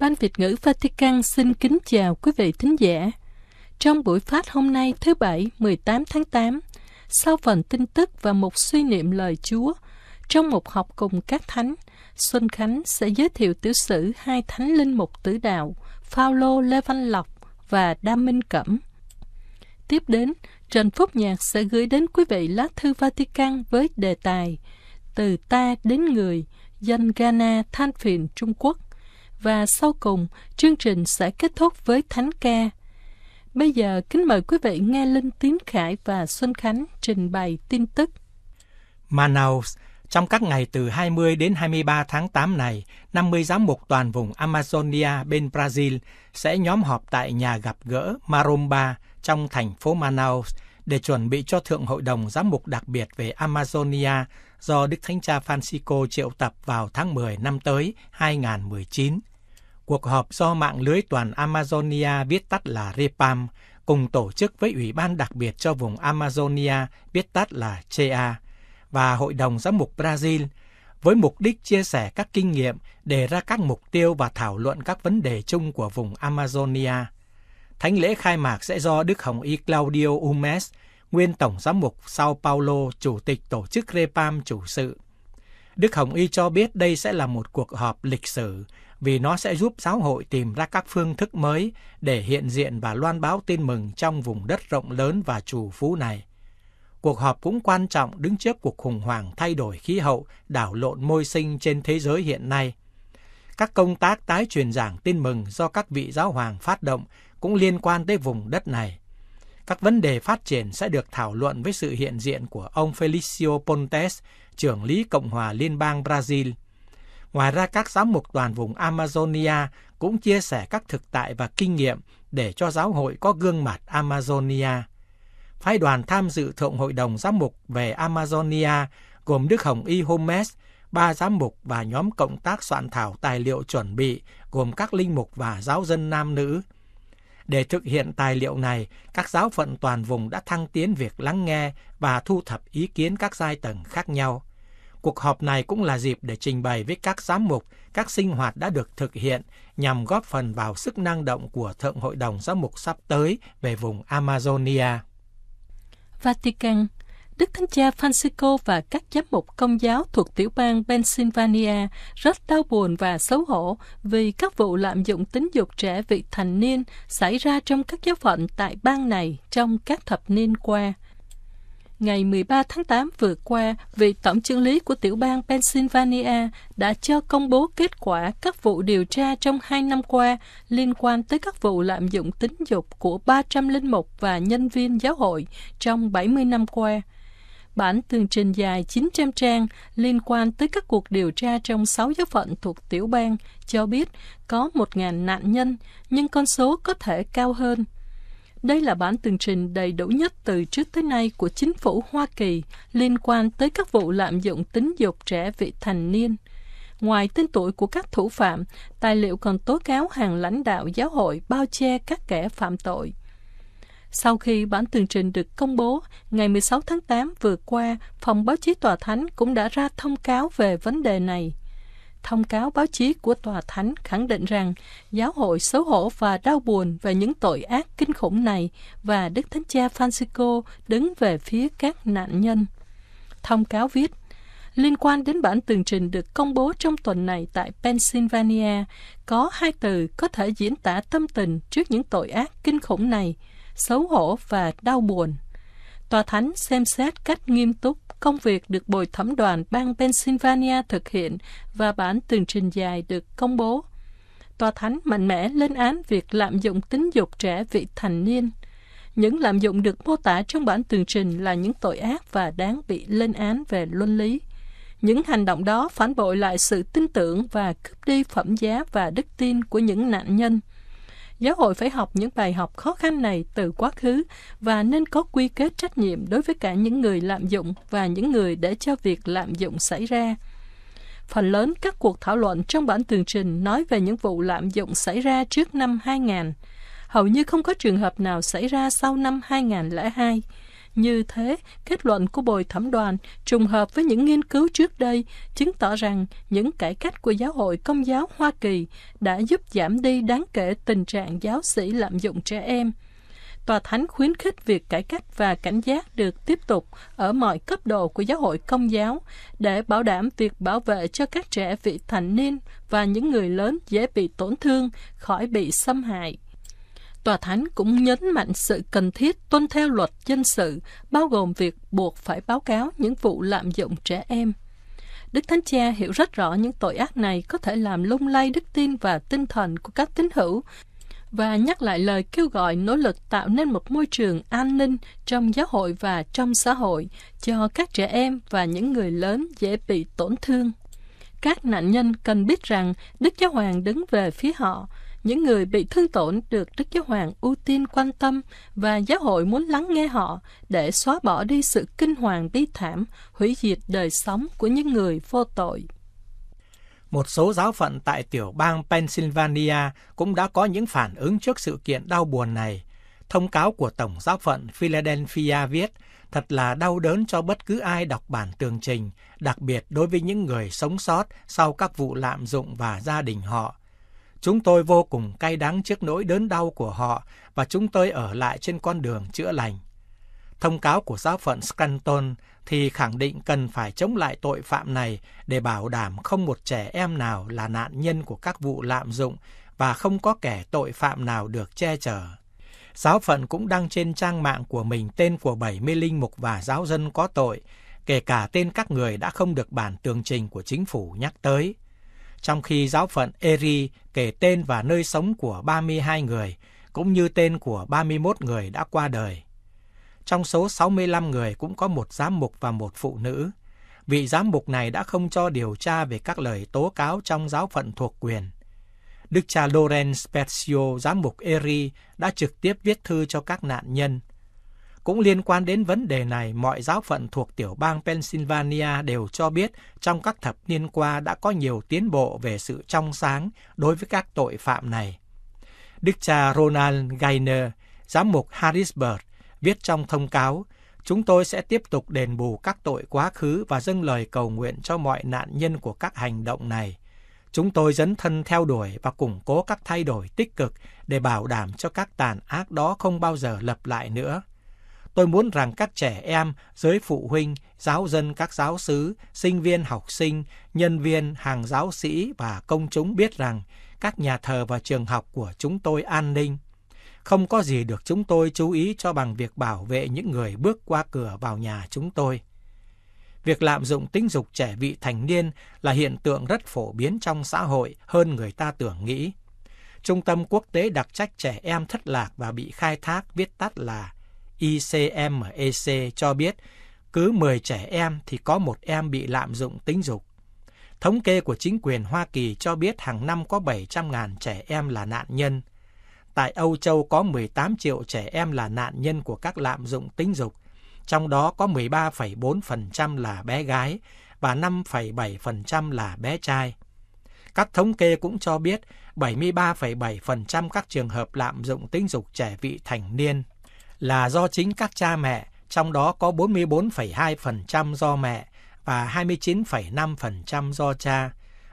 Ban Việt ngữ Vatican xin kính chào quý vị thính giả. Trong buổi phát hôm nay thứ Bảy 18 tháng 8, sau phần tin tức và một suy niệm lời Chúa, trong một học cùng các thánh, Xuân Khánh sẽ giới thiệu tiểu sử hai thánh linh mục tử đạo, Phaolô Lê Văn Lộc và Đa Minh Cẩm. Tiếp đến, Trần Phúc Nhạc sẽ gửi đến quý vị lá thư Vatican với đề tài Từ ta đến người, dân Ghana than phiền Trung Quốc và sau cùng chương trình sẽ kết thúc với thánh ca. Bây giờ kính mời quý vị nghe Linh Tiến Khải và Xuân Khánh trình bày tin tức. Manaus trong các ngày từ 20 đến 23 tháng 8 này, 50 giám mục toàn vùng Amazonia bên Brazil sẽ nhóm họp tại nhà gặp gỡ Maromba trong thành phố Manaus để chuẩn bị cho Thượng hội đồng giám mục đặc biệt về Amazonia do Đức Thánh Cha Francisco triệu tập vào tháng 10 năm tới 2019. Cuộc họp do mạng lưới toàn Amazonia viết tắt là REPAM cùng tổ chức với Ủy ban đặc biệt cho vùng Amazonia viết tắt là CHEA và Hội đồng Giám mục Brazil với mục đích chia sẻ các kinh nghiệm, đề ra các mục tiêu và thảo luận các vấn đề chung của vùng Amazonia. Thánh lễ khai mạc sẽ do Đức Hồng Y Claudio Umes, nguyên Tổng Giám mục Sao Paulo, Chủ tịch Tổ chức Repam chủ sự. Đức Hồng Y cho biết đây sẽ là một cuộc họp lịch sử vì nó sẽ giúp giáo hội tìm ra các phương thức mới để hiện diện và loan báo tin mừng trong vùng đất rộng lớn và trù phú này. Cuộc họp cũng quan trọng đứng trước cuộc khủng hoảng thay đổi khí hậu, đảo lộn môi sinh trên thế giới hiện nay. Các công tác tái truyền giảng tin mừng do các vị giáo hoàng phát động cũng liên quan tới vùng đất này. Các vấn đề phát triển sẽ được thảo luận với sự hiện diện của ông Felicio Pontes, trưởng lý Cộng hòa Liên bang Brazil. Ngoài ra, các giám mục toàn vùng Amazonia cũng chia sẻ các thực tại và kinh nghiệm để cho giáo hội có gương mặt Amazonia. Phái đoàn tham dự Thượng Hội đồng Giám mục về Amazonia gồm Đức Hồng Y Holmes, ba giám mục và nhóm cộng tác soạn thảo tài liệu chuẩn bị gồm các linh mục và giáo dân nam nữ – để thực hiện tài liệu này, các giáo phận toàn vùng đã thăng tiến việc lắng nghe và thu thập ý kiến các giai tầng khác nhau. Cuộc họp này cũng là dịp để trình bày với các giám mục các sinh hoạt đã được thực hiện nhằm góp phần vào sức năng động của Thượng Hội đồng Giám mục sắp tới về vùng Amazonia. Vatican Đức Thánh Cha Francisco và các giám mục công giáo thuộc tiểu bang Pennsylvania rất đau buồn và xấu hổ vì các vụ lạm dụng tính dục trẻ vị thành niên xảy ra trong các giáo phận tại bang này trong các thập niên qua ngày 13 tháng 8 vừa qua, vị tổng trưởng lý của tiểu bang Pennsylvania đã cho công bố kết quả các vụ điều tra trong hai năm qua liên quan tới các vụ lạm dụng tính dục của linh 301 và nhân viên giáo hội trong 70 năm qua. Bản tường trình dài 900 trang liên quan tới các cuộc điều tra trong 6 giáo phận thuộc tiểu bang cho biết có 1.000 nạn nhân, nhưng con số có thể cao hơn. Đây là bản tường trình đầy đủ nhất từ trước tới nay của chính phủ Hoa Kỳ liên quan tới các vụ lạm dụng tính dục trẻ vị thành niên. Ngoài tên tuổi của các thủ phạm, tài liệu còn tố cáo hàng lãnh đạo giáo hội bao che các kẻ phạm tội. Sau khi bản tường trình được công bố, ngày 16 tháng 8 vừa qua, Phòng Báo chí Tòa Thánh cũng đã ra thông cáo về vấn đề này. Thông cáo báo chí của Tòa Thánh khẳng định rằng giáo hội xấu hổ và đau buồn về những tội ác kinh khủng này và Đức Thánh Cha Francisco đứng về phía các nạn nhân. Thông cáo viết, liên quan đến bản tường trình được công bố trong tuần này tại Pennsylvania, có hai từ có thể diễn tả tâm tình trước những tội ác kinh khủng này – xấu hổ và đau buồn. Tòa Thánh xem xét cách nghiêm túc công việc được bồi thẩm đoàn bang Pennsylvania thực hiện và bản tường trình dài được công bố. Tòa Thánh mạnh mẽ lên án việc lạm dụng tính dục trẻ vị thành niên. Những lạm dụng được mô tả trong bản tường trình là những tội ác và đáng bị lên án về luân lý. Những hành động đó phản bội lại sự tin tưởng và cướp đi phẩm giá và đức tin của những nạn nhân. Giáo hội phải học những bài học khó khăn này từ quá khứ và nên có quy kết trách nhiệm đối với cả những người lạm dụng và những người để cho việc lạm dụng xảy ra. Phần lớn các cuộc thảo luận trong bản tường trình nói về những vụ lạm dụng xảy ra trước năm 2000. Hầu như không có trường hợp nào xảy ra sau năm 2002 như thế, kết luận của bồi thẩm đoàn trùng hợp với những nghiên cứu trước đây, chứng tỏ rằng những cải cách của giáo hội công giáo Hoa Kỳ đã giúp giảm đi đáng kể tình trạng giáo sĩ lạm dụng trẻ em. Tòa Thánh khuyến khích việc cải cách và cảnh giác được tiếp tục ở mọi cấp độ của giáo hội công giáo để bảo đảm việc bảo vệ cho các trẻ vị thành niên và những người lớn dễ bị tổn thương khỏi bị xâm hại tòa thánh cũng nhấn mạnh sự cần thiết tuân theo luật dân sự, bao gồm việc buộc phải báo cáo những vụ lạm dụng trẻ em. Đức Thánh Cha hiểu rất rõ những tội ác này có thể làm lung lay đức tin và tinh thần của các tín hữu và nhắc lại lời kêu gọi nỗ lực tạo nên một môi trường an ninh trong giáo hội và trong xã hội cho các trẻ em và những người lớn dễ bị tổn thương. Các nạn nhân cần biết rằng Đức Giáo Hoàng đứng về phía họ, những người bị thương tổn được Đức Giáo Hoàng ưu tiên quan tâm và giáo hội muốn lắng nghe họ để xóa bỏ đi sự kinh hoàng bi thảm, hủy diệt đời sống của những người vô tội. Một số giáo phận tại tiểu bang Pennsylvania cũng đã có những phản ứng trước sự kiện đau buồn này. Thông cáo của Tổng giáo phận Philadelphia viết, thật là đau đớn cho bất cứ ai đọc bản tường trình, đặc biệt đối với những người sống sót sau các vụ lạm dụng và gia đình họ. Chúng tôi vô cùng cay đắng trước nỗi đớn đau của họ và chúng tôi ở lại trên con đường chữa lành. Thông cáo của giáo phận Scranton thì khẳng định cần phải chống lại tội phạm này để bảo đảm không một trẻ em nào là nạn nhân của các vụ lạm dụng và không có kẻ tội phạm nào được che chở. Giáo phận cũng đăng trên trang mạng của mình tên của 70 linh mục và giáo dân có tội, kể cả tên các người đã không được bản tường trình của chính phủ nhắc tới trong khi giáo phận Eri kể tên và nơi sống của 32 người, cũng như tên của 31 người đã qua đời. Trong số 65 người cũng có một giám mục và một phụ nữ. Vị giám mục này đã không cho điều tra về các lời tố cáo trong giáo phận thuộc quyền. Đức cha Lorenz Spezio, giám mục Eri, đã trực tiếp viết thư cho các nạn nhân, cũng liên quan đến vấn đề này, mọi giáo phận thuộc tiểu bang Pennsylvania đều cho biết trong các thập niên qua đã có nhiều tiến bộ về sự trong sáng đối với các tội phạm này. Đức cha Ronald Gainer, giám mục Harrisburg, viết trong thông cáo, chúng tôi sẽ tiếp tục đền bù các tội quá khứ và dâng lời cầu nguyện cho mọi nạn nhân của các hành động này. Chúng tôi dấn thân theo đuổi và củng cố các thay đổi tích cực để bảo đảm cho các tàn ác đó không bao giờ lặp lại nữa. Tôi muốn rằng các trẻ em, giới phụ huynh, giáo dân các giáo sứ, sinh viên học sinh, nhân viên, hàng giáo sĩ và công chúng biết rằng các nhà thờ và trường học của chúng tôi an ninh. Không có gì được chúng tôi chú ý cho bằng việc bảo vệ những người bước qua cửa vào nhà chúng tôi. Việc lạm dụng tính dục trẻ vị thành niên là hiện tượng rất phổ biến trong xã hội hơn người ta tưởng nghĩ. Trung tâm Quốc tế Đặc trách Trẻ Em Thất Lạc và bị khai thác viết tắt là ICMEC e cho biết cứ 10 trẻ em thì có một em bị lạm dụng tính dục. Thống kê của chính quyền Hoa Kỳ cho biết hàng năm có 700.000 trẻ em là nạn nhân. Tại Âu Châu có 18 triệu trẻ em là nạn nhân của các lạm dụng tính dục, trong đó có 13,4% là bé gái và 5,7% là bé trai. Các thống kê cũng cho biết 73,7% các trường hợp lạm dụng tính dục trẻ vị thành niên là do chính các cha mẹ, trong đó có 44,2% do mẹ và 29,5% do cha,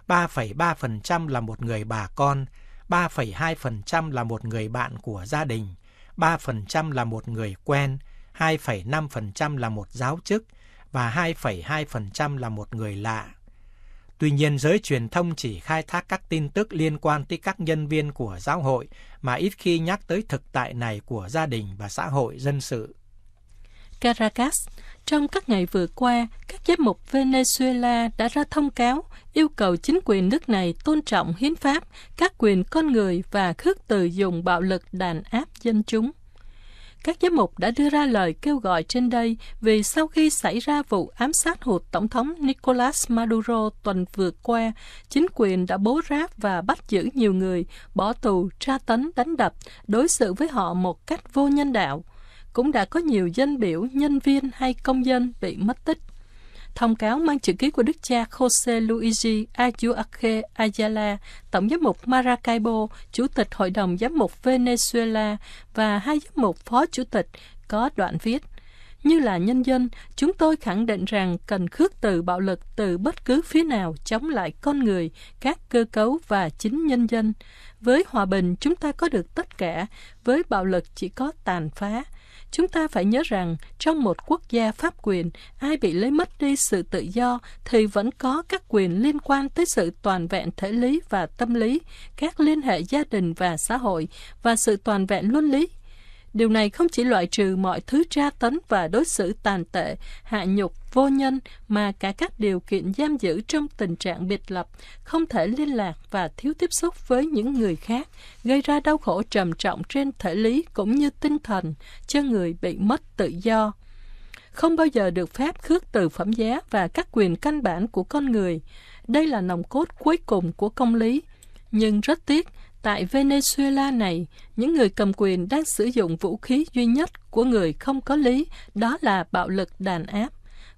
3,3% là một người bà con, 3,2% là một người bạn của gia đình, 3% là một người quen, 2,5% là một giáo chức và 2,2% là một người lạ. Tuy nhiên, giới truyền thông chỉ khai thác các tin tức liên quan tới các nhân viên của giáo hội mà ít khi nhắc tới thực tại này của gia đình và xã hội dân sự. Caracas, trong các ngày vừa qua, các giám mục Venezuela đã ra thông cáo yêu cầu chính quyền nước này tôn trọng hiến pháp, các quyền con người và khước từ dùng bạo lực đàn áp dân chúng các giám mục đã đưa ra lời kêu gọi trên đây vì sau khi xảy ra vụ ám sát hụt Tổng thống Nicolas Maduro tuần vừa qua, chính quyền đã bố ráp và bắt giữ nhiều người, bỏ tù, tra tấn, đánh đập, đối xử với họ một cách vô nhân đạo. Cũng đã có nhiều dân biểu, nhân viên hay công dân bị mất tích. Thông cáo mang chữ ký của đức cha Jose Luigi Ayuake Ayala, tổng giám mục Maracaibo, chủ tịch hội đồng giám mục Venezuela và hai giám mục phó chủ tịch có đoạn viết như là nhân dân, chúng tôi khẳng định rằng cần khước từ bạo lực từ bất cứ phía nào chống lại con người, các cơ cấu và chính nhân dân. Với hòa bình, chúng ta có được tất cả, với bạo lực chỉ có tàn phá. Chúng ta phải nhớ rằng, trong một quốc gia pháp quyền, ai bị lấy mất đi sự tự do thì vẫn có các quyền liên quan tới sự toàn vẹn thể lý và tâm lý, các liên hệ gia đình và xã hội và sự toàn vẹn luân lý Điều này không chỉ loại trừ mọi thứ tra tấn và đối xử tàn tệ, hạ nhục, vô nhân, mà cả các điều kiện giam giữ trong tình trạng biệt lập, không thể liên lạc và thiếu tiếp xúc với những người khác, gây ra đau khổ trầm trọng trên thể lý cũng như tinh thần cho người bị mất tự do không bao giờ được phép khước từ phẩm giá và các quyền căn bản của con người. Đây là nòng cốt cuối cùng của công lý. Nhưng rất tiếc, Tại Venezuela này, những người cầm quyền đang sử dụng vũ khí duy nhất của người không có lý, đó là bạo lực đàn áp.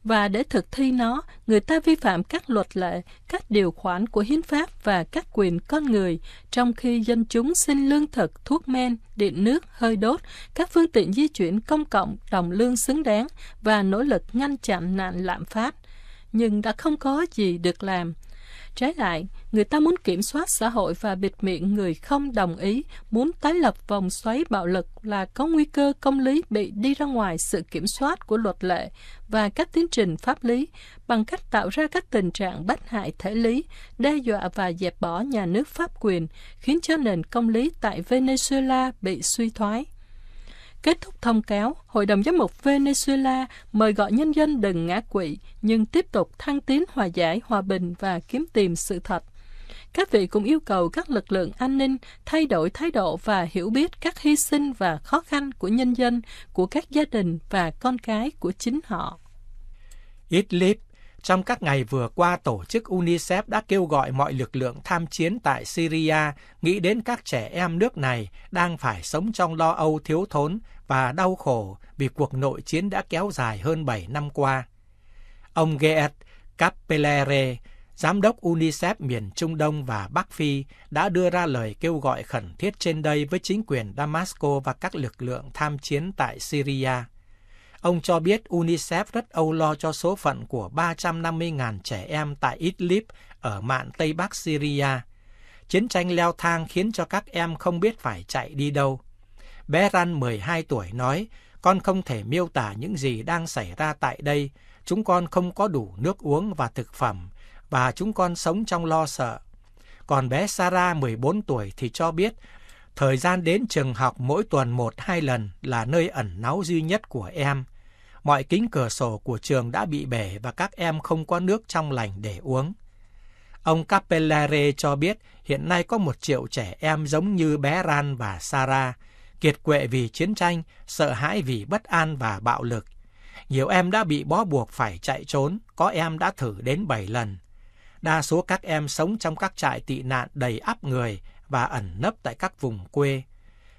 Và để thực thi nó, người ta vi phạm các luật lệ, các điều khoản của hiến pháp và các quyền con người, trong khi dân chúng xin lương thực, thuốc men, điện nước, hơi đốt, các phương tiện di chuyển công cộng, đồng lương xứng đáng và nỗ lực ngăn chặn nạn lạm phát. Nhưng đã không có gì được làm Trái lại, người ta muốn kiểm soát xã hội và bịt miệng người không đồng ý, muốn tái lập vòng xoáy bạo lực là có nguy cơ công lý bị đi ra ngoài sự kiểm soát của luật lệ và các tiến trình pháp lý bằng cách tạo ra các tình trạng bất hại thể lý, đe dọa và dẹp bỏ nhà nước pháp quyền, khiến cho nền công lý tại Venezuela bị suy thoái. Kết thúc thông cáo, Hội đồng Giám mục Venezuela mời gọi nhân dân đừng ngã quỵ, nhưng tiếp tục thăng tiến hòa giải, hòa bình và kiếm tìm sự thật. Các vị cũng yêu cầu các lực lượng an ninh thay đổi thái độ và hiểu biết các hy sinh và khó khăn của nhân dân, của các gia đình và con cái của chính họ. Idlib trong các ngày vừa qua, tổ chức UNICEF đã kêu gọi mọi lực lượng tham chiến tại Syria nghĩ đến các trẻ em nước này đang phải sống trong lo âu thiếu thốn và đau khổ vì cuộc nội chiến đã kéo dài hơn 7 năm qua. Ông Geert Capellere, Giám đốc UNICEF miền Trung Đông và Bắc Phi đã đưa ra lời kêu gọi khẩn thiết trên đây với chính quyền Damascus và các lực lượng tham chiến tại Syria. Ông cho biết UNICEF rất âu lo cho số phận của 350.000 trẻ em tại Idlib ở mạn Tây Bắc Syria. Chiến tranh leo thang khiến cho các em không biết phải chạy đi đâu. Bé Ran 12 tuổi nói, con không thể miêu tả những gì đang xảy ra tại đây. Chúng con không có đủ nước uống và thực phẩm, và chúng con sống trong lo sợ. Còn bé Sarah 14 tuổi thì cho biết Thời gian đến trường học mỗi tuần một hai lần là nơi ẩn náu duy nhất của em. Mọi kính cửa sổ của trường đã bị bể và các em không có nước trong lành để uống. Ông Capellare cho biết hiện nay có một triệu trẻ em giống như bé Ran và Sarah, kiệt quệ vì chiến tranh, sợ hãi vì bất an và bạo lực. Nhiều em đã bị bó buộc phải chạy trốn, có em đã thử đến 7 lần. Đa số các em sống trong các trại tị nạn đầy áp người, và ẩn nấp tại các vùng quê.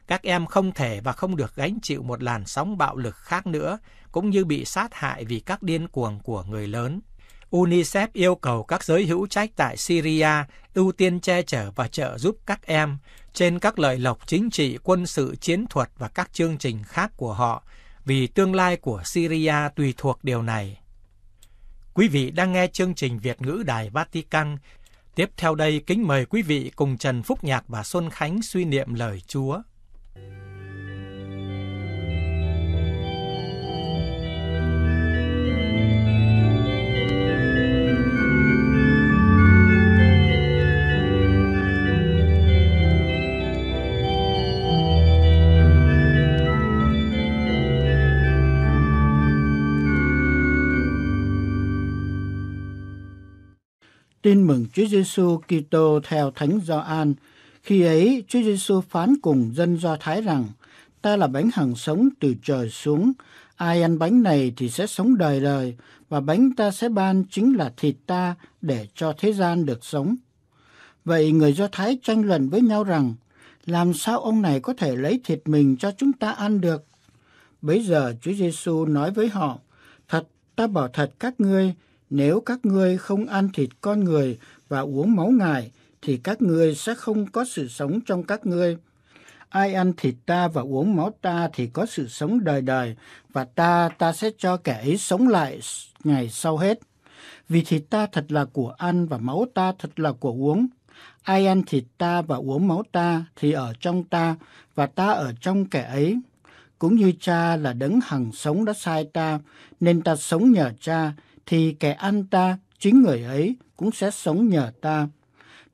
Các em không thể và không được gánh chịu một làn sóng bạo lực khác nữa, cũng như bị sát hại vì các điên cuồng của người lớn. UNICEF yêu cầu các giới hữu trách tại Syria ưu tiên che chở và trợ giúp các em trên các lợi lộc chính trị, quân sự, chiến thuật và các chương trình khác của họ, vì tương lai của Syria tùy thuộc điều này. Quý vị đang nghe chương trình Việt ngữ Đài Vatican Tiếp theo đây kính mời quý vị cùng Trần Phúc Nhạc và Xuân Khánh suy niệm lời Chúa. Tin mừng Chúa Giêsu Kitô theo Thánh Gioan. Khi ấy, Chúa Giêsu phán cùng dân Do Thái rằng: Ta là bánh hằng sống từ trời xuống, ai ăn bánh này thì sẽ sống đời đời, và bánh ta sẽ ban chính là thịt ta để cho thế gian được sống. Vậy người Do Thái tranh luận với nhau rằng, làm sao ông này có thể lấy thịt mình cho chúng ta ăn được? Bấy giờ Chúa Giêsu nói với họ, Thật, ta bảo thật các ngươi, nếu các ngươi không ăn thịt con người và uống máu ngài, thì các ngươi sẽ không có sự sống trong các ngươi. Ai ăn thịt ta và uống máu ta thì có sự sống đời đời, và ta, ta sẽ cho kẻ ấy sống lại ngày sau hết. Vì thịt ta thật là của ăn và máu ta thật là của uống. Ai ăn thịt ta và uống máu ta thì ở trong ta, và ta ở trong kẻ ấy. Cũng như cha là đấng hằng sống đã sai ta, nên ta sống nhờ cha, thì kẻ ăn ta, chính người ấy cũng sẽ sống nhờ ta.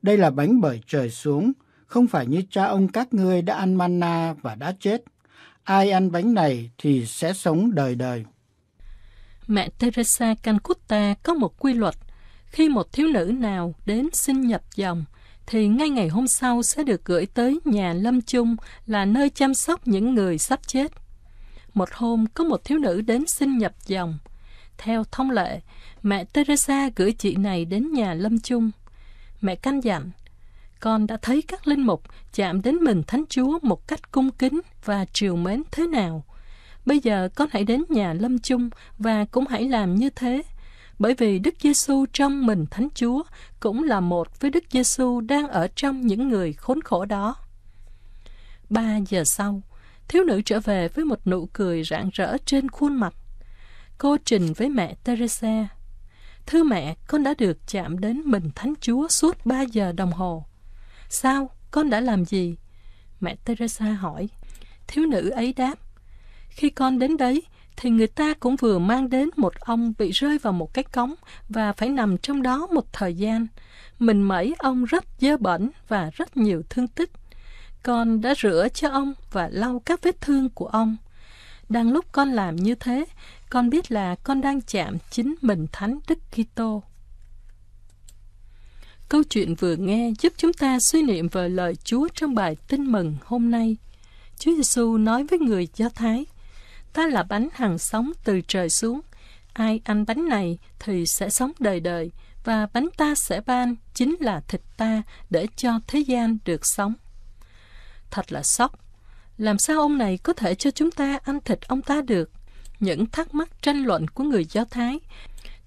Đây là bánh bởi trời xuống, không phải như cha ông các ngươi đã ăn manna và đã chết. Ai ăn bánh này thì sẽ sống đời đời. Mẹ Teresa Cancutta có một quy luật. Khi một thiếu nữ nào đến xin nhập dòng, thì ngay ngày hôm sau sẽ được gửi tới nhà lâm chung là nơi chăm sóc những người sắp chết. Một hôm có một thiếu nữ đến xin nhập dòng – theo thông lệ, mẹ Teresa gửi chị này đến nhà lâm chung. Mẹ căn dặn, con đã thấy các linh mục chạm đến mình Thánh Chúa một cách cung kính và triều mến thế nào. Bây giờ con hãy đến nhà lâm chung và cũng hãy làm như thế, bởi vì Đức Giêsu trong mình Thánh Chúa cũng là một với Đức Giêsu đang ở trong những người khốn khổ đó. Ba giờ sau, thiếu nữ trở về với một nụ cười rạng rỡ trên khuôn mặt cô trình với mẹ Teresa. Thưa mẹ, con đã được chạm đến mình Thánh Chúa suốt 3 giờ đồng hồ. Sao? Con đã làm gì? Mẹ Teresa hỏi. Thiếu nữ ấy đáp. Khi con đến đấy, thì người ta cũng vừa mang đến một ông bị rơi vào một cái cống và phải nằm trong đó một thời gian. Mình mẩy ông rất dơ bẩn và rất nhiều thương tích. Con đã rửa cho ông và lau các vết thương của ông. Đang lúc con làm như thế con biết là con đang chạm chính mình Thánh Đức Kitô. Câu chuyện vừa nghe giúp chúng ta suy niệm về lời Chúa trong bài Tin mừng hôm nay. Chúa Giêsu nói với người Do Thái: "Ta là bánh hằng sống từ trời xuống, ai ăn bánh này thì sẽ sống đời đời, và bánh ta sẽ ban chính là thịt ta để cho thế gian được sống." Thật là sốc. Làm sao ông này có thể cho chúng ta ăn thịt ông ta được? những thắc mắc tranh luận của người Do Thái.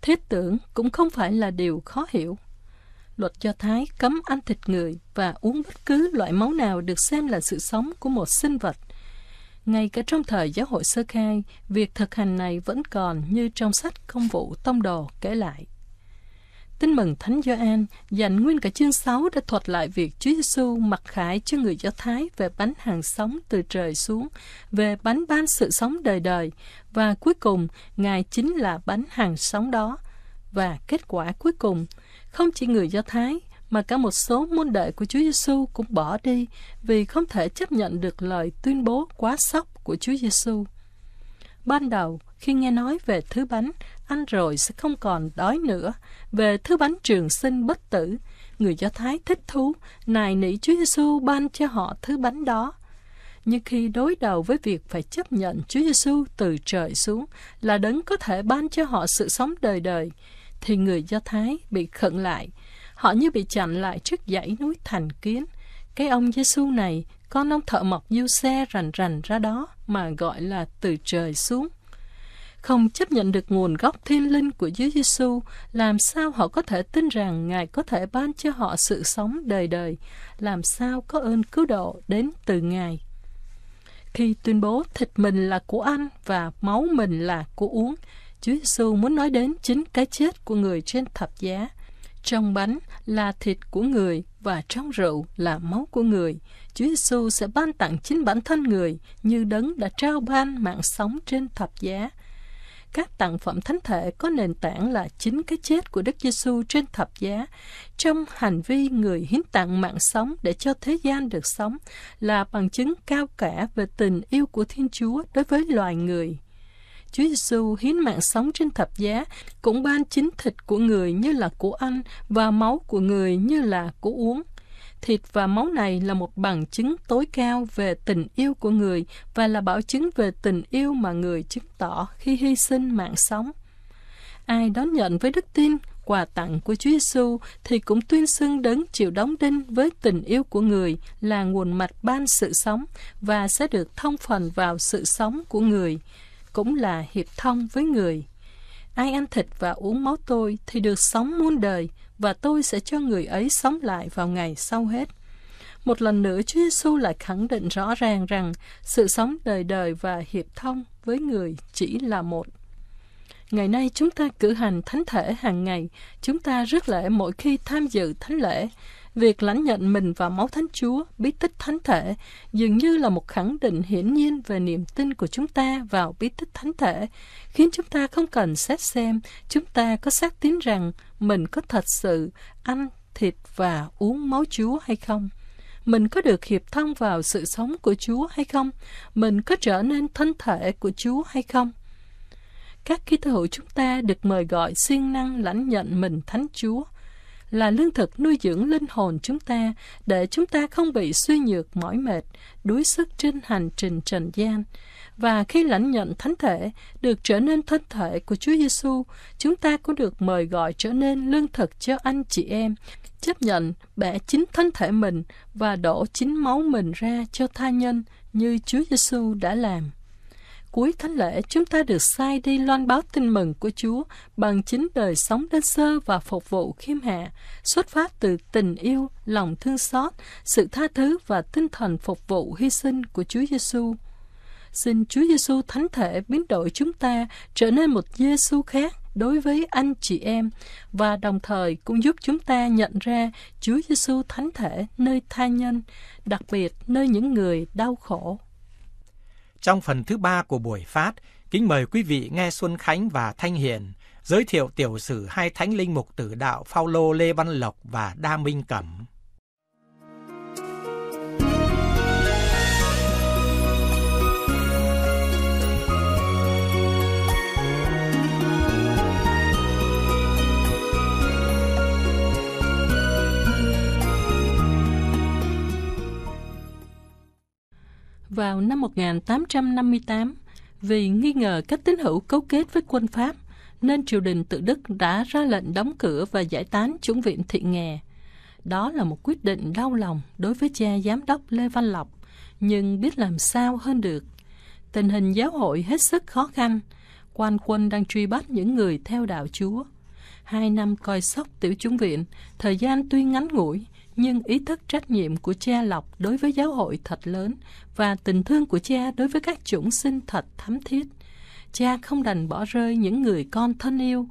Thế tưởng cũng không phải là điều khó hiểu. Luật Do Thái cấm ăn thịt người và uống bất cứ loại máu nào được xem là sự sống của một sinh vật. Ngay cả trong thời giáo hội sơ khai, việc thực hành này vẫn còn như trong sách công vụ tông đồ kể lại. Tin mừng Thánh Gioan dành nguyên cả chương 6 để thuật lại việc Chúa Giêsu mặc khải cho người Do Thái về bánh hàng sống từ trời xuống, về bánh ban sự sống đời đời và cuối cùng Ngài chính là bánh hàng sống đó. Và kết quả cuối cùng, không chỉ người Do Thái mà cả một số môn đệ của Chúa Giêsu cũng bỏ đi vì không thể chấp nhận được lời tuyên bố quá sốc của Chúa Giêsu. Ban đầu, khi nghe nói về thứ bánh, anh rồi sẽ không còn đói nữa. Về thứ bánh trường sinh bất tử, người Do Thái thích thú, nài nỉ Chúa Giêsu ban cho họ thứ bánh đó. Nhưng khi đối đầu với việc phải chấp nhận Chúa Giêsu từ trời xuống là đấng có thể ban cho họ sự sống đời đời, thì người Do Thái bị khẩn lại. Họ như bị chặn lại trước dãy núi thành kiến. Cái ông Giêsu này, con ông thợ mộc du xe rành rành ra đó mà gọi là từ trời xuống không chấp nhận được nguồn gốc thiên linh của Chúa Giêsu, làm sao họ có thể tin rằng Ngài có thể ban cho họ sự sống đời đời, làm sao có ơn cứu độ đến từ Ngài. Khi tuyên bố thịt mình là của anh và máu mình là của uống, Chúa Giêsu muốn nói đến chính cái chết của người trên thập giá. Trong bánh là thịt của người và trong rượu là máu của người. Chúa Giêsu sẽ ban tặng chính bản thân người như đấng đã trao ban mạng sống trên thập giá các tặng phẩm thánh thể có nền tảng là chính cái chết của Đức Giêsu trên thập giá. Trong hành vi người hiến tặng mạng sống để cho thế gian được sống là bằng chứng cao cả về tình yêu của Thiên Chúa đối với loài người. Chúa Giêsu hiến mạng sống trên thập giá, cũng ban chính thịt của người như là của ăn và máu của người như là của uống. Thịt và máu này là một bằng chứng tối cao về tình yêu của người và là bảo chứng về tình yêu mà người chứng tỏ khi hy sinh mạng sống. Ai đón nhận với đức tin quà tặng của Chúa Giêsu thì cũng tuyên xưng đấng chịu đóng đinh với tình yêu của người là nguồn mạch ban sự sống và sẽ được thông phần vào sự sống của người, cũng là hiệp thông với người. Ai ăn thịt và uống máu tôi thì được sống muôn đời, và tôi sẽ cho người ấy sống lại vào ngày sau hết. Một lần nữa Chúa Giêsu lại khẳng định rõ ràng rằng sự sống đời đời và hiệp thông với người chỉ là một. Ngày nay chúng ta cử hành thánh thể hàng ngày, chúng ta rất lễ mỗi khi tham dự thánh lễ, Việc lãnh nhận mình vào máu Thánh Chúa, bí tích Thánh Thể, dường như là một khẳng định hiển nhiên về niềm tin của chúng ta vào bí tích Thánh Thể, khiến chúng ta không cần xét xem chúng ta có xác tín rằng mình có thật sự ăn thịt và uống máu Chúa hay không mình có được hiệp thông vào sự sống của Chúa hay không? Mình có trở nên thân thể của Chúa hay không? Các ký hữu chúng ta được mời gọi siêng năng lãnh nhận mình Thánh Chúa là lương thực nuôi dưỡng linh hồn chúng ta để chúng ta không bị suy nhược mỏi mệt, đuối sức trên hành trình trần gian. Và khi lãnh nhận thánh thể, được trở nên thân thể của Chúa Giêsu, chúng ta cũng được mời gọi trở nên lương thực cho anh chị em, chấp nhận bẻ chính thân thể mình và đổ chính máu mình ra cho tha nhân như Chúa Giêsu đã làm. Cuối thánh lễ, chúng ta được sai đi loan báo tin mừng của Chúa bằng chính đời sống đơn sơ và phục vụ khiêm hạ, xuất phát từ tình yêu, lòng thương xót, sự tha thứ và tinh thần phục vụ hy sinh của Chúa Giêsu. Xin Chúa Giêsu thánh thể biến đổi chúng ta trở nên một Giêsu khác đối với anh chị em và đồng thời cũng giúp chúng ta nhận ra Chúa Giêsu thánh thể nơi tha nhân, đặc biệt nơi những người đau khổ. Trong phần thứ ba của buổi phát, kính mời quý vị nghe Xuân Khánh và Thanh Hiền giới thiệu tiểu sử hai thánh linh mục tử đạo Phaolô Lê Văn Lộc và Đa Minh Cẩm. vào năm 1858 vì nghi ngờ các tín hữu cấu kết với quân Pháp nên triều đình tự Đức đã ra lệnh đóng cửa và giải tán chủng viện thị nghè. Đó là một quyết định đau lòng đối với cha giám đốc Lê Văn Lộc, nhưng biết làm sao hơn được. Tình hình giáo hội hết sức khó khăn, quan quân đang truy bắt những người theo đạo Chúa. Hai năm coi sóc tiểu chúng viện, thời gian tuy ngắn ngủi, nhưng ý thức trách nhiệm của cha lọc đối với giáo hội thật lớn và tình thương của cha đối với các chủng sinh thật thắm thiết. Cha không đành bỏ rơi những người con thân yêu.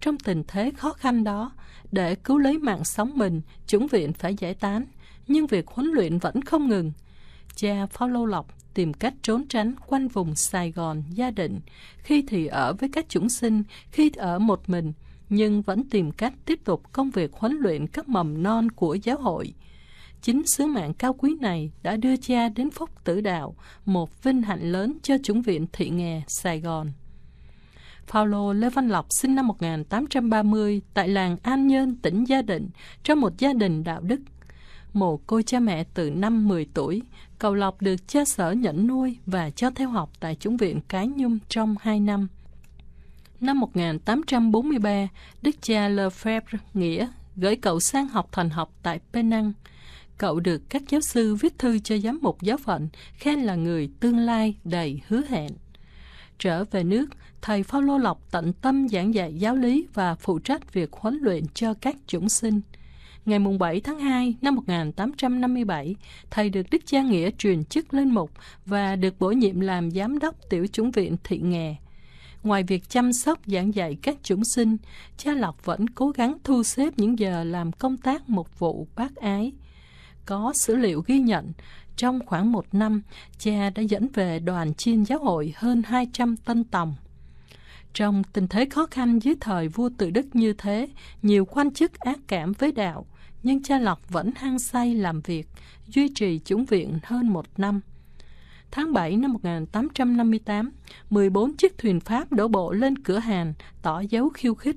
Trong tình thế khó khăn đó, để cứu lấy mạng sống mình, chủng viện phải giải tán, nhưng việc huấn luyện vẫn không ngừng. Cha phao lâu lọc tìm cách trốn tránh quanh vùng Sài Gòn, gia định khi thì ở với các chủng sinh, khi ở một mình – nhưng vẫn tìm cách tiếp tục công việc huấn luyện các mầm non của giáo hội. Chính sứ mạng cao quý này đã đưa cha đến Phúc Tử Đạo, một vinh hạnh lớn cho chủng viện thị nghè Sài Gòn. Paulo Lê Văn Lộc sinh năm 1830 tại làng An Nhơn, tỉnh Gia Định, trong một gia đình đạo đức. Mồ côi cha mẹ từ năm 10 tuổi, cậu Lộc được cha sở nhận nuôi và cho theo học tại chủng viện Cái Nhung trong 2 năm. Năm 1843, đức cha Lefebvre Nghĩa gửi cậu sang học thành học tại Penang. Cậu được các giáo sư viết thư cho giám mục giáo phận, khen là người tương lai đầy hứa hẹn. Trở về nước, thầy Phaolô Lộc tận tâm giảng dạy giáo lý và phụ trách việc huấn luyện cho các chủng sinh. Ngày 7 tháng 2 năm 1857, thầy được Đức Cha Nghĩa truyền chức lên mục và được bổ nhiệm làm giám đốc tiểu chủng viện thị nghè. Ngoài việc chăm sóc giảng dạy các chúng sinh, cha Lộc vẫn cố gắng thu xếp những giờ làm công tác một vụ bác ái. Có sử liệu ghi nhận, trong khoảng một năm, cha đã dẫn về đoàn chiên giáo hội hơn 200 tân tòng. Trong tình thế khó khăn dưới thời vua tự đức như thế, nhiều quan chức ác cảm với đạo, nhưng cha Lộc vẫn hăng say làm việc, duy trì chủng viện hơn một năm – tháng 7 năm 1858, 14 chiếc thuyền Pháp đổ bộ lên cửa hàng, tỏ dấu khiêu khích.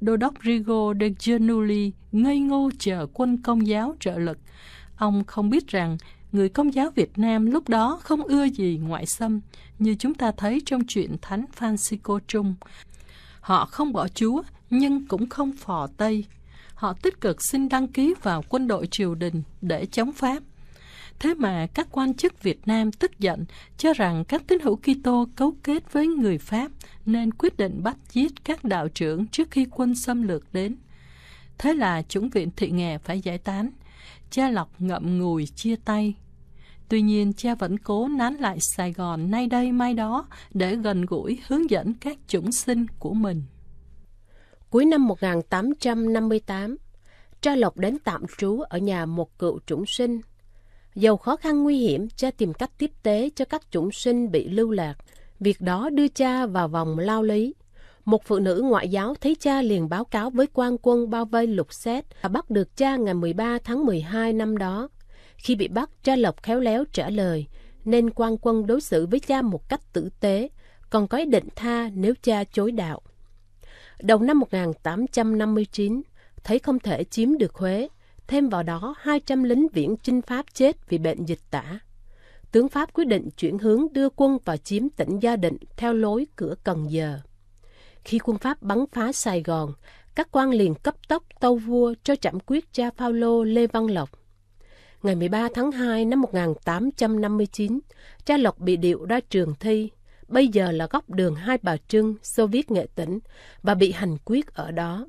Đô đốc Rigo de Giannulli ngây ngô chờ quân công giáo trợ lực. Ông không biết rằng người công giáo Việt Nam lúc đó không ưa gì ngoại xâm, như chúng ta thấy trong chuyện Thánh Francisco Trung. Họ không bỏ Chúa, nhưng cũng không phò Tây. Họ tích cực xin đăng ký vào quân đội triều đình để chống Pháp. Thế mà các quan chức Việt Nam tức giận cho rằng các tín hữu Kitô cấu kết với người Pháp nên quyết định bắt giết các đạo trưởng trước khi quân xâm lược đến. Thế là chủng viện thị nghè phải giải tán. Cha Lộc ngậm ngùi chia tay. Tuy nhiên, cha vẫn cố nán lại Sài Gòn nay đây mai đó để gần gũi hướng dẫn các chủng sinh của mình. Cuối năm 1858, cha Lộc đến tạm trú ở nhà một cựu chủng sinh – giàu khó khăn nguy hiểm, cha tìm cách tiếp tế cho các chủng sinh bị lưu lạc. Việc đó đưa cha vào vòng lao lý. Một phụ nữ ngoại giáo thấy cha liền báo cáo với quan quân bao vây lục xét và bắt được cha ngày 13 tháng 12 năm đó. Khi bị bắt, cha Lộc khéo léo trả lời, nên quan quân đối xử với cha một cách tử tế, còn có ý định tha nếu cha chối đạo. Đầu năm 1859, thấy không thể chiếm được Huế, thêm vào đó 200 lính viễn chinh Pháp chết vì bệnh dịch tả. Tướng Pháp quyết định chuyển hướng đưa quân vào chiếm tỉnh Gia Định theo lối cửa Cần Giờ. Khi quân Pháp bắn phá Sài Gòn, các quan liền cấp tốc tâu vua cho trảm quyết cha Paulo Lê Văn Lộc. Ngày 13 tháng 2 năm 1859, cha Lộc bị điệu ra trường thi, bây giờ là góc đường Hai Bà Trưng, viết Nghệ tỉnh, và bị hành quyết ở đó.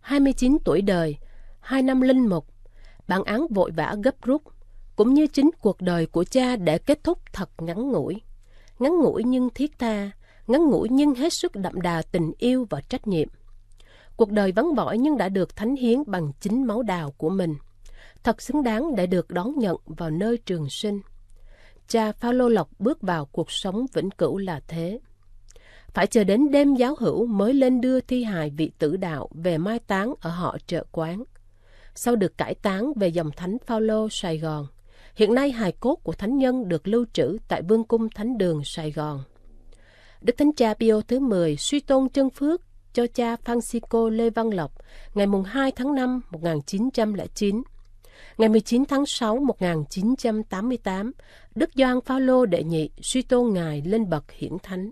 29 tuổi đời, hai năm linh mục, bản án vội vã gấp rút, cũng như chính cuộc đời của cha để kết thúc thật ngắn ngủi. Ngắn ngủi nhưng thiết tha, ngắn ngủi nhưng hết sức đậm đà tình yêu và trách nhiệm. Cuộc đời vắng vỏi nhưng đã được thánh hiến bằng chính máu đào của mình. Thật xứng đáng để được đón nhận vào nơi trường sinh. Cha Phaolô Lộc bước vào cuộc sống vĩnh cửu là thế. Phải chờ đến đêm giáo hữu mới lên đưa thi hài vị tử đạo về mai táng ở họ chợ quán sau được cải táng về dòng thánh Phaolô Sài Gòn. Hiện nay hài cốt của thánh nhân được lưu trữ tại Vương cung Thánh đường Sài Gòn. Đức Thánh Cha Pio thứ 10 suy tôn chân phước cho cha Francisco Lê Văn Lộc ngày 2 tháng 5 1909. Ngày 19 tháng 6 1988, Đức Doan Phaolô đệ nhị suy tôn ngài lên bậc hiển thánh.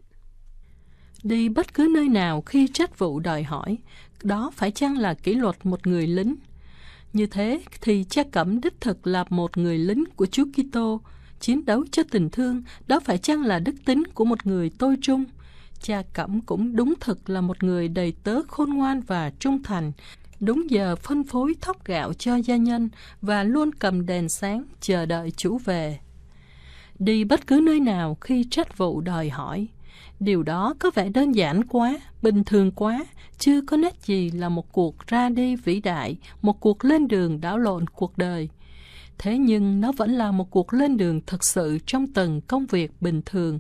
Đi bất cứ nơi nào khi trách vụ đòi hỏi, đó phải chăng là kỷ luật một người lính như thế thì cha cẩm đích thực là một người lính của Chúa Kitô, chiến đấu cho tình thương, đó phải chăng là đức tính của một người tôi trung? Cha Cẩm cũng đúng thực là một người đầy tớ khôn ngoan và trung thành, đúng giờ phân phối thóc gạo cho gia nhân và luôn cầm đèn sáng chờ đợi chủ về. Đi bất cứ nơi nào khi trách vụ đòi hỏi, Điều đó có vẻ đơn giản quá, bình thường quá, chưa có nét gì là một cuộc ra đi vĩ đại, một cuộc lên đường đảo lộn cuộc đời thế nhưng nó vẫn là một cuộc lên đường thực sự trong từng công việc bình thường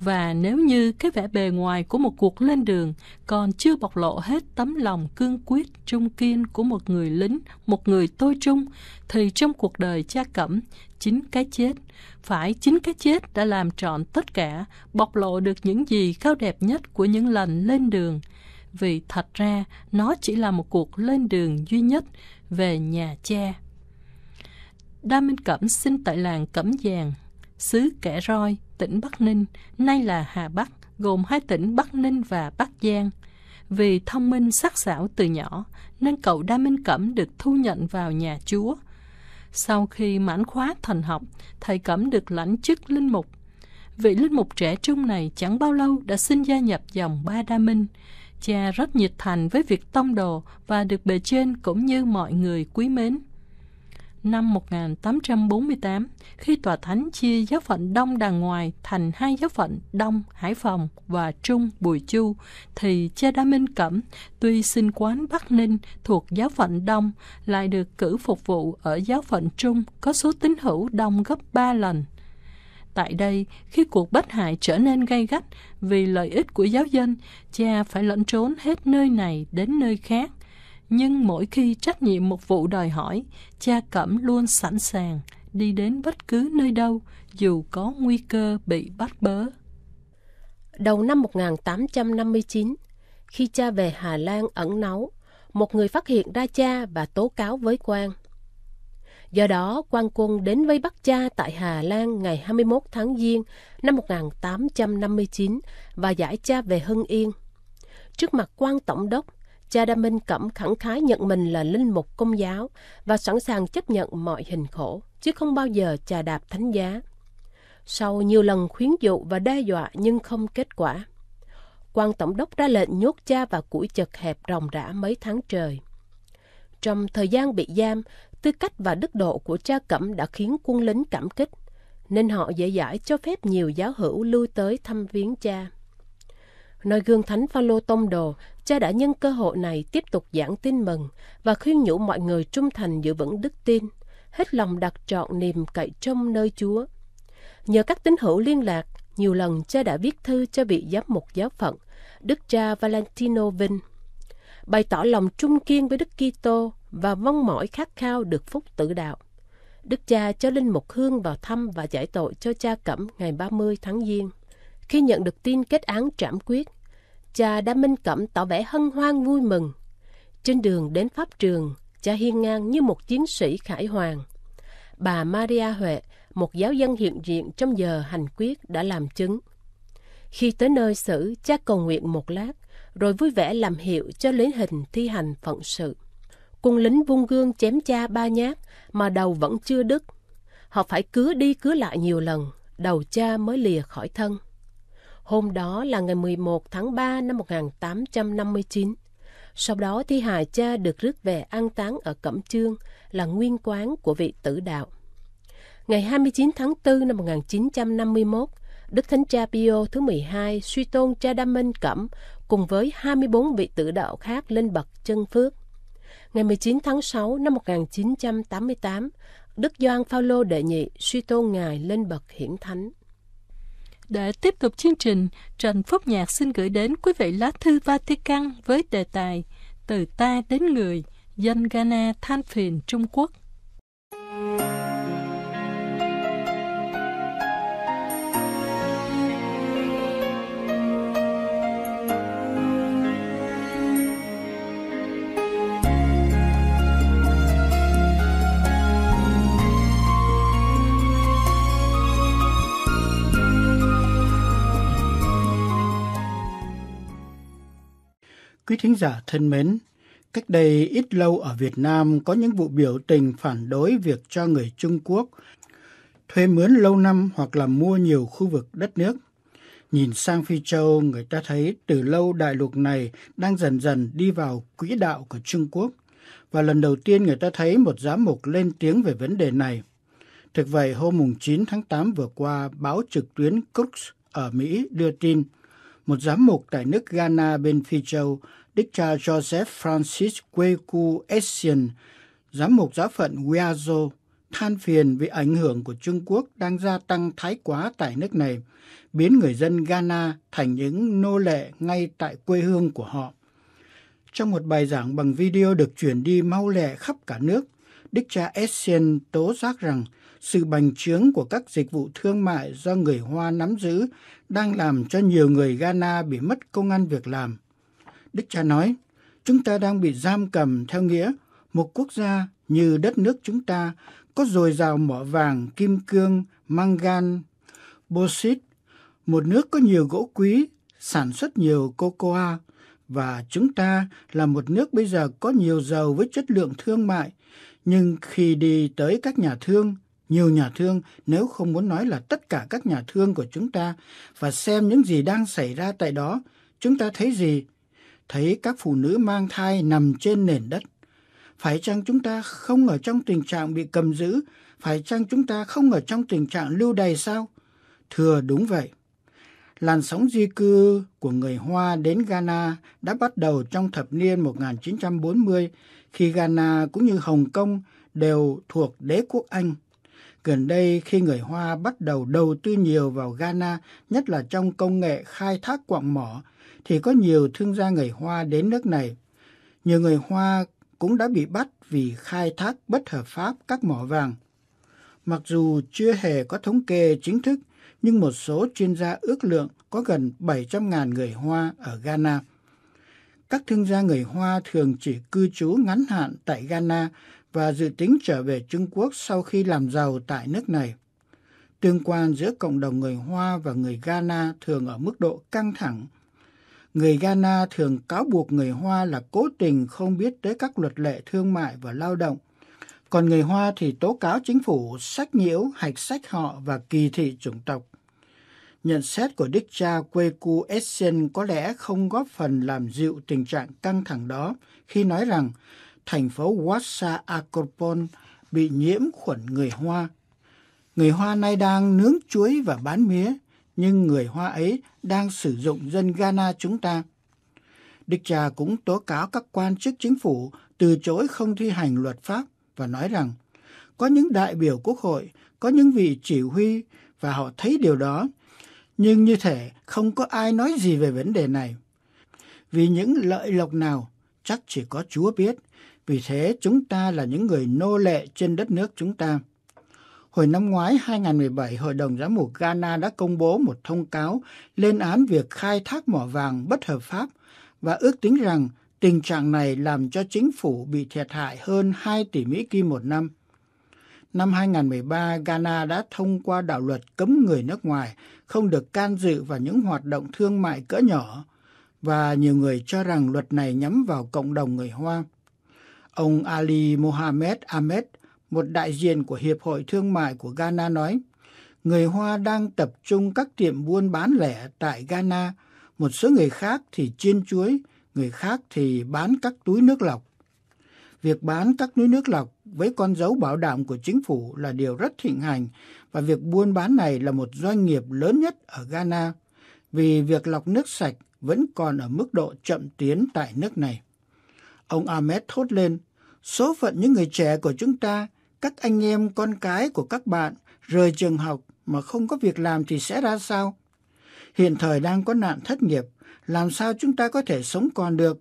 và nếu như cái vẻ bề ngoài của một cuộc lên đường còn chưa bộc lộ hết tấm lòng cương quyết trung kiên của một người lính một người tôi trung thì trong cuộc đời cha cẩm chính cái chết phải chính cái chết đã làm trọn tất cả bộc lộ được những gì cao đẹp nhất của những lần lên đường vì thật ra nó chỉ là một cuộc lên đường duy nhất về nhà cha Đa Minh Cẩm sinh tại làng Cẩm Giàng, xứ Kẻ Roi, tỉnh Bắc Ninh, nay là Hà Bắc, gồm hai tỉnh Bắc Ninh và Bắc Giang. Vì thông minh sắc sảo từ nhỏ, nên cậu Đa Minh Cẩm được thu nhận vào nhà chúa. Sau khi mãn khóa thần học, thầy Cẩm được lãnh chức linh mục. Vị linh mục trẻ trung này chẳng bao lâu đã xin gia nhập dòng Ba Đa Minh. Cha rất nhiệt thành với việc tông đồ và được bề trên cũng như mọi người quý mến năm 1848 khi tòa thánh chia giáo phận Đông Đà Ngoài thành hai giáo phận Đông Hải Phòng và Trung Bùi Chu thì Cha Đa Minh Cẩm tuy sinh quán Bắc Ninh thuộc giáo phận Đông lại được cử phục vụ ở giáo phận Trung có số tín hữu đông gấp 3 lần. Tại đây, khi cuộc bất hại trở nên gay gắt vì lợi ích của giáo dân, cha phải lẫn trốn hết nơi này đến nơi khác nhưng mỗi khi trách nhiệm một vụ đòi hỏi, cha Cẩm luôn sẵn sàng đi đến bất cứ nơi đâu dù có nguy cơ bị bắt bớ. Đầu năm 1859, khi cha về Hà Lan ẩn náu, một người phát hiện ra cha và tố cáo với quan. Do đó, quan quân đến với bắt cha tại Hà Lan ngày 21 tháng Giêng năm 1859 và giải cha về Hưng Yên. Trước mặt quan tổng đốc, Cha Đa Minh Cẩm khẳng khái nhận mình là linh mục công giáo và sẵn sàng chấp nhận mọi hình khổ, chứ không bao giờ trà đạp thánh giá. Sau nhiều lần khuyến dụ và đe dọa nhưng không kết quả, quan tổng đốc ra lệnh nhốt cha vào củi chật hẹp ròng rã mấy tháng trời. Trong thời gian bị giam, tư cách và đức độ của cha Cẩm đã khiến quân lính cảm kích, nên họ dễ dãi cho phép nhiều giáo hữu lưu tới thăm viếng cha. Nơi gương thánh Phaolô tông đồ, cha đã nhân cơ hội này tiếp tục giảng tin mừng và khuyên nhủ mọi người trung thành giữ vững đức tin, hết lòng đặt trọn niềm cậy trong nơi Chúa. Nhờ các tín hữu liên lạc, nhiều lần cha đã viết thư cho vị giám mục giáo phận, đức cha Valentino Vinh, bày tỏ lòng trung kiên với Đức Kitô và mong mỏi khát khao được phúc tử đạo. Đức cha cho Linh Mục Hương vào thăm và giải tội cho cha Cẩm ngày 30 tháng Giêng. Khi nhận được tin kết án trảm quyết, Cha đã minh cẩm tỏ vẻ hân hoan vui mừng. Trên đường đến pháp trường, cha hiên ngang như một chiến sĩ khải hoàng. Bà Maria Huệ, một giáo dân hiện diện trong giờ hành quyết đã làm chứng. Khi tới nơi xử, cha cầu nguyện một lát, rồi vui vẻ làm hiệu cho lính hình thi hành phận sự. Quân lính vung gương chém cha ba nhát mà đầu vẫn chưa đứt. Họ phải cứ đi cứ lại nhiều lần, đầu cha mới lìa khỏi thân. Hôm đó là ngày 11 tháng 3 năm 1859. Sau đó thi hài cha được rước về an táng ở Cẩm Trương, là nguyên quán của vị tử đạo. Ngày 29 tháng 4 năm 1951, Đức Thánh Cha Pio thứ 12 suy tôn cha Đa Minh Cẩm cùng với 24 vị tử đạo khác lên bậc chân phước. Ngày 19 tháng 6 năm 1988, Đức Doan Phaolô đệ nhị suy tôn ngài lên bậc hiển thánh. Để tiếp tục chương trình, Trần Phúc Nhạc xin gửi đến quý vị lá thư Vatican với đề tài Từ ta đến người, dân Ghana than phiền Trung Quốc. quý thính giả thân mến, cách đây ít lâu ở Việt Nam có những vụ biểu tình phản đối việc cho người Trung Quốc thuê mướn lâu năm hoặc là mua nhiều khu vực đất nước. Nhìn sang Phi Châu, người ta thấy từ lâu đại lục này đang dần dần đi vào quỹ đạo của Trung Quốc và lần đầu tiên người ta thấy một giám mục lên tiếng về vấn đề này. Thực vậy, hôm 9 tháng 8 vừa qua, báo trực tuyến Crux ở Mỹ đưa tin – một giám mục tại nước Ghana bên Phi Châu, Đức cha Joseph Francis Kweku Essien, giám mục giáo phận Guiazo, than phiền vì ảnh hưởng của Trung Quốc đang gia tăng thái quá tại nước này, biến người dân Ghana thành những nô lệ ngay tại quê hương của họ. Trong một bài giảng bằng video được chuyển đi mau lẹ khắp cả nước, Đức cha Essien tố giác rằng sự bành trướng của các dịch vụ thương mại do người Hoa nắm giữ đang làm cho nhiều người Ghana bị mất công ăn việc làm. Đức cha nói, chúng ta đang bị giam cầm theo nghĩa một quốc gia như đất nước chúng ta có dồi dào mỏ vàng, kim cương, mangan, bauxit, một nước có nhiều gỗ quý, sản xuất nhiều cocoa và chúng ta là một nước bây giờ có nhiều dầu với chất lượng thương mại, nhưng khi đi tới các nhà thương, nhiều nhà thương nếu không muốn nói là tất cả các nhà thương của chúng ta và xem những gì đang xảy ra tại đó chúng ta thấy gì thấy các phụ nữ mang thai nằm trên nền đất phải chăng chúng ta không ở trong tình trạng bị cầm giữ phải chăng chúng ta không ở trong tình trạng lưu đày sao thừa đúng vậy làn sóng di cư của người Hoa đến Ghana đã bắt đầu trong thập niên 1940 khi Ghana cũng như Hồng Kông đều thuộc đế quốc Anh. Gần đây khi người Hoa bắt đầu đầu tư nhiều vào Ghana, nhất là trong công nghệ khai thác quặng mỏ, thì có nhiều thương gia người Hoa đến nước này. Nhiều người Hoa cũng đã bị bắt vì khai thác bất hợp pháp các mỏ vàng. Mặc dù chưa hề có thống kê chính thức, nhưng một số chuyên gia ước lượng có gần 700.000 người Hoa ở Ghana. Các thương gia người Hoa thường chỉ cư trú ngắn hạn tại Ghana và dự tính trở về Trung Quốc sau khi làm giàu tại nước này. Tương quan giữa cộng đồng người Hoa và người Ghana thường ở mức độ căng thẳng. Người Ghana thường cáo buộc người Hoa là cố tình không biết tới các luật lệ thương mại và lao động, còn người Hoa thì tố cáo chính phủ sách nhiễu, hạch sách họ và kỳ thị chủng tộc. Nhận xét của Đức cha Kweku Essen có lẽ không góp phần làm dịu tình trạng căng thẳng đó khi nói rằng thành phố Wassa Akropon bị nhiễm khuẩn người Hoa. Người Hoa nay đang nướng chuối và bán mía, nhưng người Hoa ấy đang sử dụng dân Ghana chúng ta. Đức cha cũng tố cáo các quan chức chính phủ từ chối không thi hành luật pháp và nói rằng có những đại biểu quốc hội, có những vị chỉ huy và họ thấy điều đó, nhưng như thể không có ai nói gì về vấn đề này. Vì những lợi lộc nào chắc chỉ có Chúa biết, vì thế chúng ta là những người nô lệ trên đất nước chúng ta. Hồi năm ngoái 2017, Hội đồng Giám mục Ghana đã công bố một thông cáo lên án việc khai thác mỏ vàng bất hợp pháp và ước tính rằng tình trạng này làm cho chính phủ bị thiệt hại hơn 2 tỷ Mỹ Kim một năm. Năm 2013, Ghana đã thông qua đạo luật cấm người nước ngoài không được can dự vào những hoạt động thương mại cỡ nhỏ và nhiều người cho rằng luật này nhắm vào cộng đồng người Hoa. Ông Ali Mohamed Ahmed, một đại diện của Hiệp hội Thương mại của Ghana nói, người Hoa đang tập trung các tiệm buôn bán lẻ tại Ghana, một số người khác thì chiên chuối, người khác thì bán các túi nước lọc. Việc bán các túi nước lọc với con dấu bảo đảm của chính phủ là điều rất thịnh hành và việc buôn bán này là một doanh nghiệp lớn nhất ở Ghana vì việc lọc nước sạch vẫn còn ở mức độ chậm tiến tại nước này. Ông Ahmed thốt lên, số phận những người trẻ của chúng ta, các anh em con cái của các bạn rời trường học mà không có việc làm thì sẽ ra sao? Hiện thời đang có nạn thất nghiệp, làm sao chúng ta có thể sống còn được?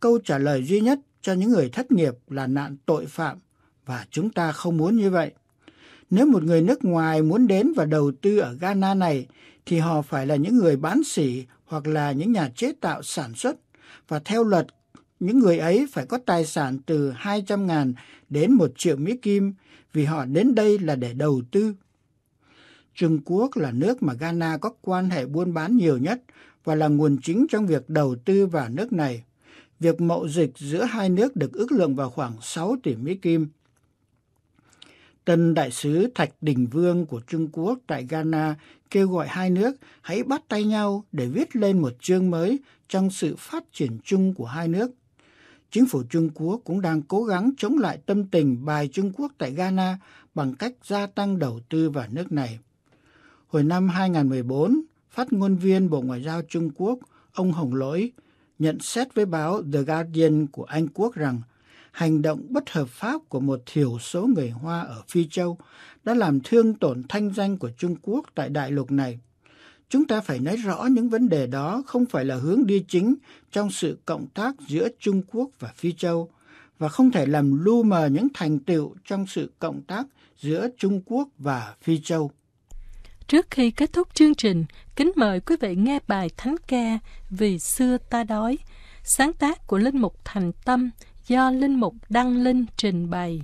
Câu trả lời duy nhất cho những người thất nghiệp là nạn tội phạm và chúng ta không muốn như vậy. Nếu một người nước ngoài muốn đến và đầu tư ở Ghana này thì họ phải là những người bán sỉ hoặc là những nhà chế tạo sản xuất và theo luật những người ấy phải có tài sản từ 200.000 đến 1 triệu Mỹ Kim vì họ đến đây là để đầu tư. Trung Quốc là nước mà Ghana có quan hệ buôn bán nhiều nhất và là nguồn chính trong việc đầu tư vào nước này. Việc mậu dịch giữa hai nước được ước lượng vào khoảng 6 tỷ Mỹ Kim. Tân đại sứ Thạch Đình Vương của Trung Quốc tại Ghana kêu gọi hai nước hãy bắt tay nhau để viết lên một chương mới trong sự phát triển chung của hai nước Chính phủ Trung Quốc cũng đang cố gắng chống lại tâm tình bài Trung Quốc tại Ghana bằng cách gia tăng đầu tư vào nước này. Hồi năm 2014, phát ngôn viên Bộ Ngoại giao Trung Quốc, ông Hồng Lỗi, nhận xét với báo The Guardian của Anh Quốc rằng hành động bất hợp pháp của một thiểu số người Hoa ở Phi Châu đã làm thương tổn thanh danh của Trung Quốc tại đại lục này – chúng ta phải nói rõ những vấn đề đó không phải là hướng đi chính trong sự cộng tác giữa Trung Quốc và Phi Châu và không thể làm lu mờ những thành tựu trong sự cộng tác giữa Trung Quốc và Phi Châu. Trước khi kết thúc chương trình, kính mời quý vị nghe bài Thánh ca Vì xưa ta đói, sáng tác của Linh Mục Thành Tâm do Linh Mục Đăng Linh trình bày.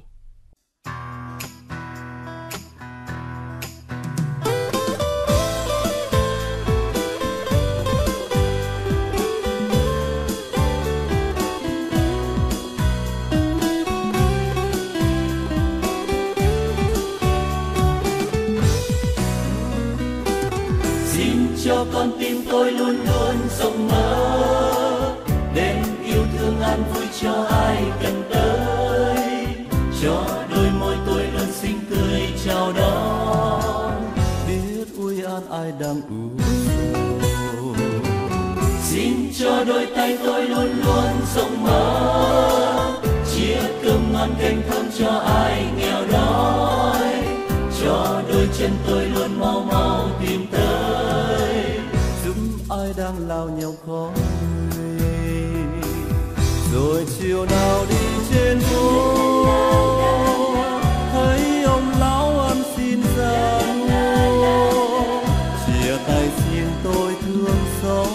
con tim tôi luôn luôn rộng mở đem yêu thương an vui cho ai cần tới cho đôi môi tôi luôn xinh tươi chào đón biết ui an ai đang u xin cho đôi tay tôi luôn luôn rộng mở chia cơm ngon canh thơm cho ai nghèo đói cho đôi chân tôi luôn mau mau tìm lao nhau khó rồi chiều nào đi trên phố thấy ông lão ăn xin ra ngô chia tay xin tôi thương xót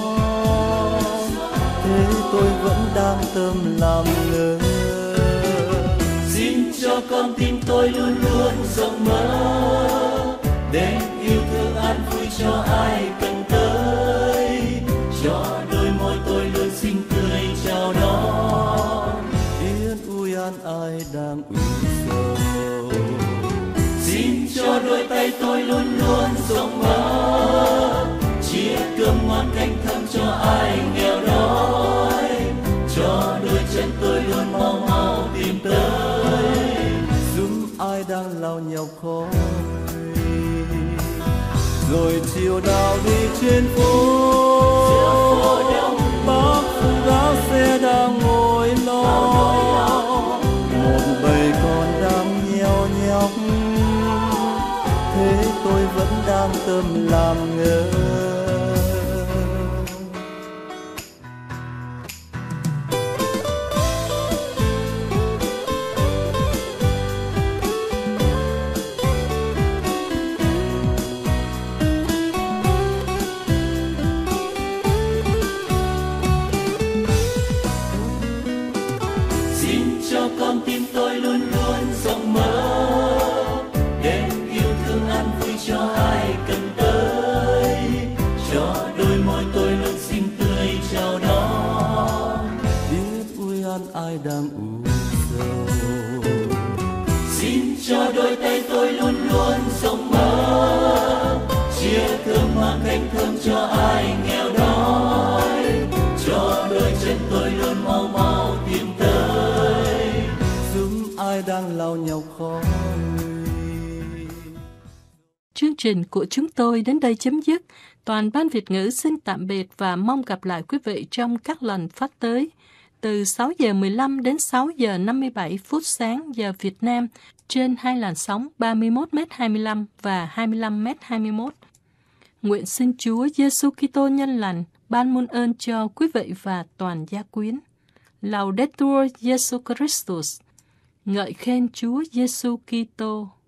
thế tôi vẫn đang tâm làm ngơ xin cho con tim tôi luôn luôn rộng mở đây tôi luôn luôn rộng mở chia cơm ngon canh thơm cho ai nghèo đói cho đôi chân tôi luôn mau mau tìm tới giúp ai đang lao nhau khó rồi chiều nào đi trên phố bác phụ đã xe đang ngồi lo mang tâm làm ngơ của chúng tôi đến đây chấm dứt. Toàn ban Việt ngữ xin tạm biệt và mong gặp lại quý vị trong các lần phát tới từ 6 giờ 15 đến 6 giờ 57 phút sáng giờ Việt Nam trên hai làn sóng 31m25 và 25m21. Nguyện xin Chúa Giêsu Kitô nhân lành ban muôn ơn cho quý vị và toàn gia quyến. Laudetur Jesu Christus. Ngợi khen Chúa Giêsu Kitô.